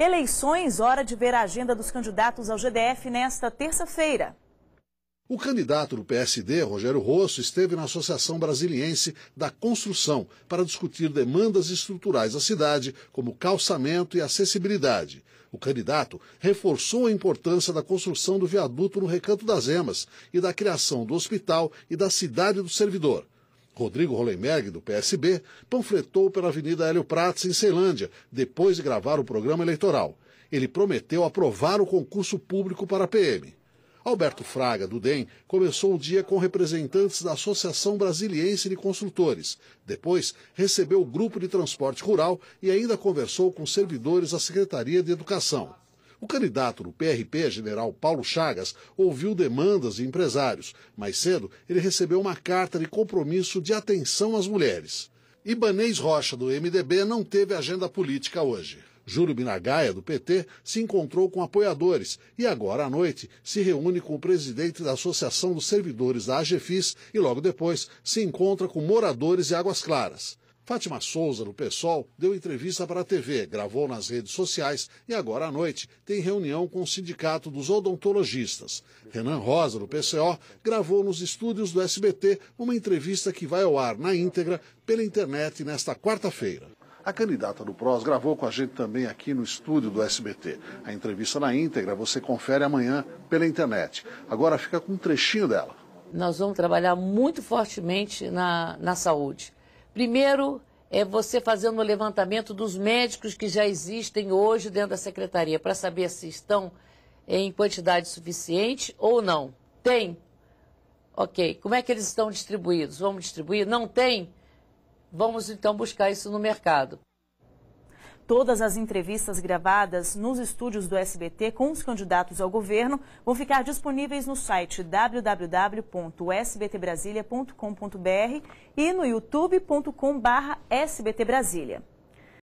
Eleições, hora de ver a agenda dos candidatos ao GDF nesta terça-feira. O candidato do PSD, Rogério Rosso, esteve na Associação Brasiliense da Construção para discutir demandas estruturais da cidade, como calçamento e acessibilidade. O candidato reforçou a importância da construção do viaduto no Recanto das Emas e da criação do hospital e da cidade do servidor. Rodrigo Rolenberg, do PSB, panfletou pela Avenida Hélio Prates, em Ceilândia, depois de gravar o programa eleitoral. Ele prometeu aprovar o concurso público para a PM. Alberto Fraga, do DEM, começou o dia com representantes da Associação Brasiliense de Construtores. Depois, recebeu o Grupo de Transporte Rural e ainda conversou com servidores da Secretaria de Educação. O candidato do PRP, general Paulo Chagas, ouviu demandas de empresários. Mais cedo, ele recebeu uma carta de compromisso de atenção às mulheres. Ibanês Rocha, do MDB, não teve agenda política hoje. Júlio Binagaia, do PT, se encontrou com apoiadores e agora à noite se reúne com o presidente da Associação dos Servidores da AGFIS e logo depois se encontra com moradores de Águas Claras. Fátima Souza, do PSOL, deu entrevista para a TV, gravou nas redes sociais e agora à noite tem reunião com o Sindicato dos Odontologistas. Renan Rosa, do PCO, gravou nos estúdios do SBT uma entrevista que vai ao ar na íntegra pela internet nesta quarta-feira. A candidata do PROS gravou com a gente também aqui no estúdio do SBT. A entrevista na íntegra você confere amanhã pela internet. Agora fica com um trechinho dela. Nós vamos trabalhar muito fortemente na, na saúde. Primeiro, é você fazendo um levantamento dos médicos que já existem hoje dentro da secretaria, para saber se estão em quantidade suficiente ou não. Tem? Ok. Como é que eles estão distribuídos? Vamos distribuir? Não tem? Vamos então buscar isso no mercado. Todas as entrevistas gravadas nos estúdios do SBT com os candidatos ao governo vão ficar disponíveis no site www.sbtbrasilia.com.br e no youtube.com.br sbtbrasilia.